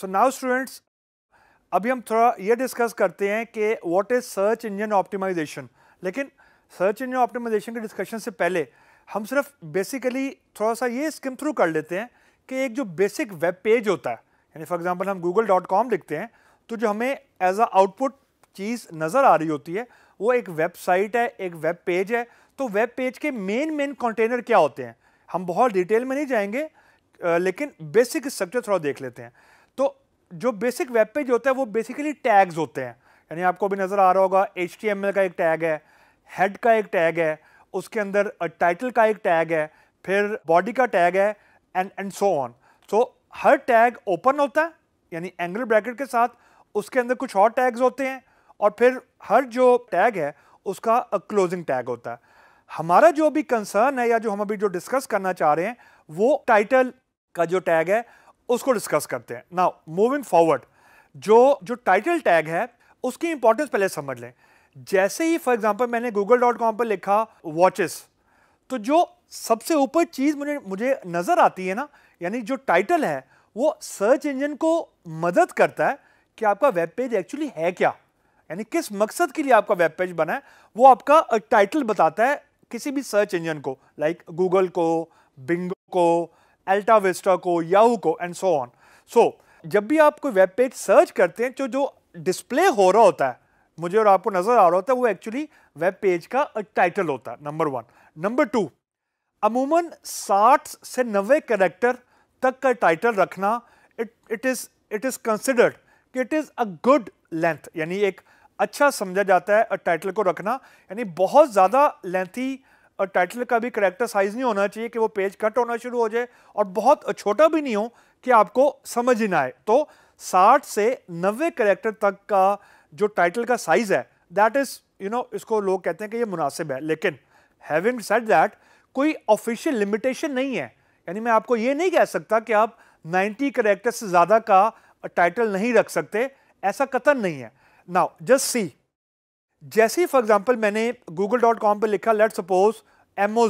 सो now students अभी हम थोड़ा ये डिस्कस करते हैं कि what is search engine optimisation लेकिन सर्च इंजन ऑप्टिमाइजेशन के डिस्कशन से पहले हम सिर्फ बेसिकली थोड़ा सा ये स्किम थ्रू कर लेते हैं कि एक जो बेसिक वेब पेज होता है यानी फॉर एग्जांपल हम गूगल डॉट कॉम लिखते हैं तो जो हमें एज अ आउटपुट चीज़ नज़र आ रही होती है वो एक वेबसाइट है एक वेब पेज है तो वेब पेज के मेन मेन कंटेनर क्या होते हैं हम बहुत डिटेल में नहीं जाएंगे लेकिन बेसिक स्ट्रक्चर थोड़ा देख लेते हैं तो जो बेसिक वेब पेज होता है वो बेसिकली टैग्स होते हैं यानी आपको अभी नज़र आ रहा होगा एच का एक टैग है हेड का एक टैग है उसके अंदर टाइटल का एक टैग है फिर बॉडी का टैग है and and so on so हर टैग ओपन होता है यानी एंगल ब्रैकेट के साथ उसके अंदर कुछ और टैग्स होते हैं और फिर हर जो टैग है उसका क्लोजिंग टैग होता है हमारा जो अभी कंसर्न है या जो हम अभी जो डिस्कस करना चाह रहे हैं वो टाइटल का जो टैग है उसको डिस्कस करते हैं नाउ मूविंग फॉरवर्ड जो जो टाइटल टैग है उसकी इंपॉर्टेंस पहले समझ लें जैसे ही फॉर एग्जांपल मैंने गूगल डॉट कॉम पर लिखा वॉचेस तो जो सबसे ऊपर चीज़ मुझे मुझे नज़र आती है ना यानी जो टाइटल है वो सर्च इंजन को मदद करता है कि आपका वेब पेज एक्चुअली है क्या यानी किस मकसद के लिए आपका वेब पेज बना है वो आपका टाइटल uh, बताता है किसी भी सर्च इंजन को लाइक like गूगल को बिंगो को एल्टा वेस्टा को याहू को एंड सो ऑन सो जब भी आप कोई वेब पेज सर्च करते हैं तो जो डिस्प्ले हो रहा होता है मुझे और आपको नज़र आ रहा होता है वो एक्चुअली वेब पेज का टाइटल होता है नंबर वन नंबर टू अमूमन साठ से नबे करेक्टर तक का टाइटल रखना it it is it is considered कि it is a good length यानी एक अच्छा समझा जाता है टाइटल को रखना यानी बहुत ज़्यादा लेंथी और टाइटल का भी करेक्टर साइज नहीं होना चाहिए कि वो पेज कट होना शुरू हो जाए और बहुत छोटा भी नहीं हो कि आपको समझ ही ना आए तो 60 से 90 करेक्टर तक का जो टाइटल का साइज़ है दैट इज़ यू नो इसको लोग कहते हैं कि ये मुनासिब है लेकिन हैविंग सेट दैट कोई ऑफिशियल लिमिटेशन नहीं है यानी मैं आपको ये नहीं कह सकता कि आप 90 करेक्टर से ज़्यादा का टाइटल नहीं रख सकते ऐसा कतन नहीं है नाउ जस्ट सी जैसे ही फॉर एग्जांपल मैंने गूगल डॉट कॉम पर लिखा लेट सपोज एम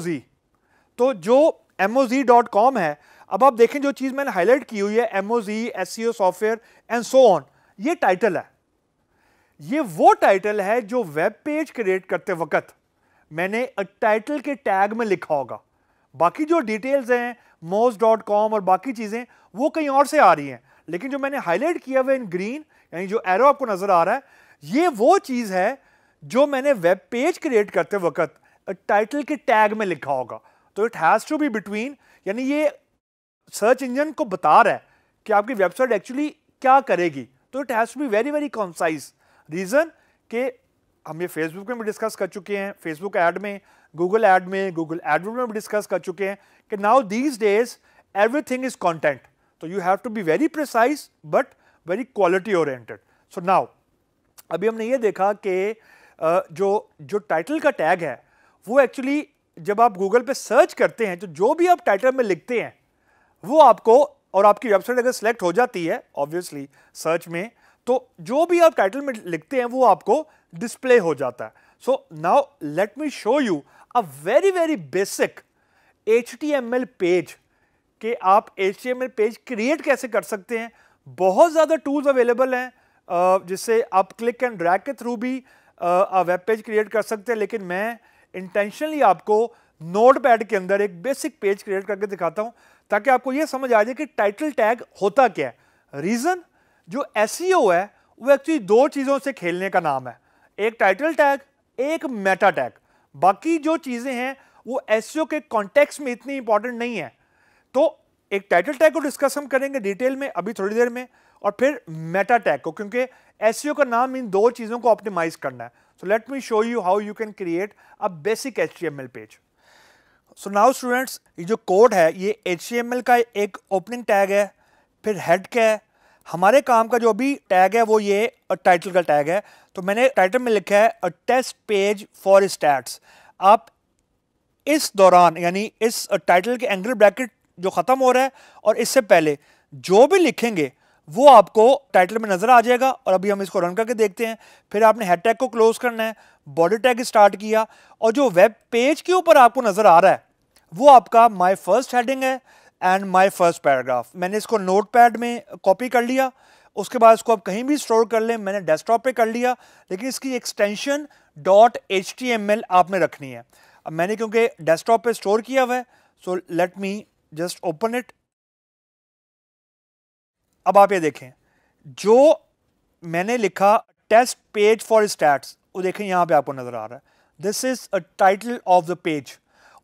तो जो एम डॉट कॉम है अब आप देखें जो चीज़ मैंने हाईलाइट की हुई है M O G S C O software and so on ये टाइटल है ये वो टाइटल है जो वेब पेज क्रिएट करते वक्त मैंने टाइटल के टैग में लिखा होगा बाकी जो डिटेल्स हैं मोज डॉट कॉम और बाकी चीज़ें वो कहीं और से आ रही हैं लेकिन जो मैंने हाईलाइट किया हुआ इन ग्रीन यानी जो एरो आपको नज़र आ रहा है ये वो चीज़ है जो मैंने वेब पेज क्रिएट करते वक्त टाइटल के टैग में लिखा होगा तो it has to be between यानी ये सर्च इंजन को बता रहा है कि आपकी वेबसाइट एक्चुअली क्या करेगी तो it has to be very very concise reason के हम ये फेसबुक में भी डिस्कस कर चुके हैं फेसबुक ऐड में गूगल ऐड में गूगल एडवर्ड में भी डिस्कस कर चुके हैं कि now these days everything is content तो you have to be very precise but very quality oriented so now अभी हमने ये देखा कि जो जो टाइटल का टैग है वो एक्चुअली जब आप गूगल पे सर्च करते हैं तो जो भी आप टाइटल में लिखते हैं वो आपको और आपकी वेबसाइट अगर सेलेक्ट हो जाती है ऑब्वियसली सर्च में तो जो भी आप टाइटल में लिखते हैं वो आपको डिस्प्ले हो जाता है so now let me show you a very very basic H page कि आप एच पेज क्रिएट कैसे कर सकते हैं बहुत ज़्यादा टूल्स अवेलेबल हैं जिससे आप क्लिक एंड ड्रैग के थ्रू भी वेब पेज क्रिएट कर सकते हैं लेकिन मैं इंटेंशनली आपको नोट पैड के अंदर एक बेसिक पेज क्रिएट करके दिखाता हूँ ताकि आपको ये समझ आ जाए कि टाइटल टैग होता क्या है रीज़न जो एस e है वो एक्चुअली दो चीज़ों से खेलने का नाम है एक टाइटल टैग एक मेटा टैग बाकी जो चीज़ें हैं वो एस e के कॉन्टेक्स्ट में इतनी इंपॉर्टेंट नहीं है तो एक टाइटल टैग को डिस्कस हम करेंगे डिटेल में अभी थोड़ी देर में और फिर मेटा टैग को क्योंकि एस e का नाम इन दो चीज़ों को ऑप्टिमाइज करना है so let me show you how you can create a basic H page so now students ये जो कोड है ये एच का एक ओपनिंग टैग है फिर हेड का है हमारे काम का जो भी टैग है वो ये टाइटल का टैग है तो मैंने टाइटल में लिखा है टेस्ट पेज फॉर स्टैट्स आप इस दौरान यानी इस टाइटल के एंगल ब्रैकेट जो ख़त्म हो रहा है और इससे पहले जो भी लिखेंगे वो आपको टाइटल में नज़र आ जाएगा और अभी हम इसको रन करके देखते हैं फिर आपने हेड टैग को क्लोज करना है बॉडी टैग स्टार्ट किया और जो वेब पेज के ऊपर आपको नज़र आ रहा है वो आपका माय फर्स्ट हेडिंग है एंड माय फर्स्ट पैराग्राफ मैंने इसको नोटपैड में कॉपी कर लिया उसके बाद इसको आप कहीं भी स्टोर कर लें मैंने डेस्कटॉप पे कर लिया लेकिन इसकी एक्सटेंशन डॉट एच आपने रखनी है अब मैंने क्योंकि डेस्कटॉप पे स्टोर किया हुआ है so let me just open it अब आप ये देखें जो मैंने लिखा टेस्ट पेज फॉर स्टैट्स वो देखें यहाँ पे आपको नज़र आ रहा है this is a title of the page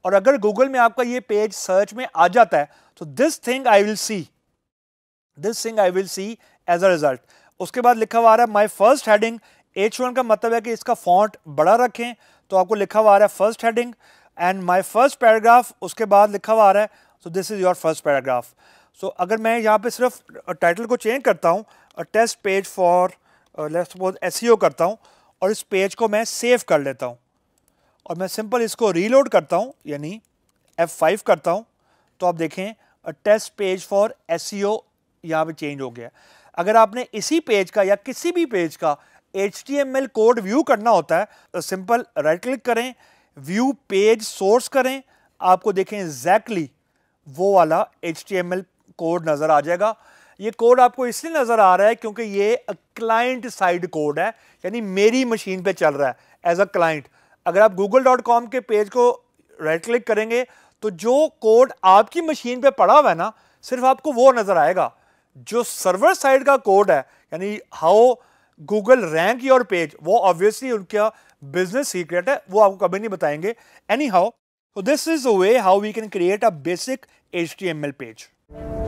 और अगर गूगल में आपका ये पेज सर्च में आ जाता है तो this thing I will see this thing I will see as a result उसके बाद लिखा हुआ आ रहा है my first heading H one का मतलब है कि इसका फॉन्ट बड़ा रखें तो आपको लिखा हुआ आ रहा है first heading and my first paragraph उसके बाद लिखा हुआ आ रहा है तो this is your first paragraph so so, अगर मैं यहाँ पे सिर्फ टाइटल को चेंज करता हूँ test page for let suppose S करता हूँ और इस पेज को मैं सेव कर लेता हूँ और मैं सिंपल इसको रीलोड करता हूँ यानी F5 करता हूँ तो आप देखें test page for S C O यहाँ पर चेंज हो गया अगर आपने इसी पेज का या किसी भी पेज का एच कोड व्यू करना होता है तो सिंपल राइट क्लिक करें व्यू पेज सोर्स करें आपको देखें एग्जैक्टली exactly वो वाला एच कोड नज़र आ जाएगा ये कोड आपको इसलिए नज़र आ रहा है क्योंकि ये क्लाइंट साइड कोड है यानी मेरी मशीन पे चल रहा है एज अ क्लाइंट अगर आप गूगल डॉट कॉम के पेज को राइट क्लिक करेंगे तो जो कोड आपकी मशीन पे पड़ा हुआ है ना सिर्फ आपको वो नज़र आएगा जो सर्वर साइड का कोड है यानी how Google rank your page वो ऑब्वियसली उनका बिजनेस सीक्रेट है वो आपको कभी नहीं बताएंगे anyhow this is a way how we can create a basic H T M L page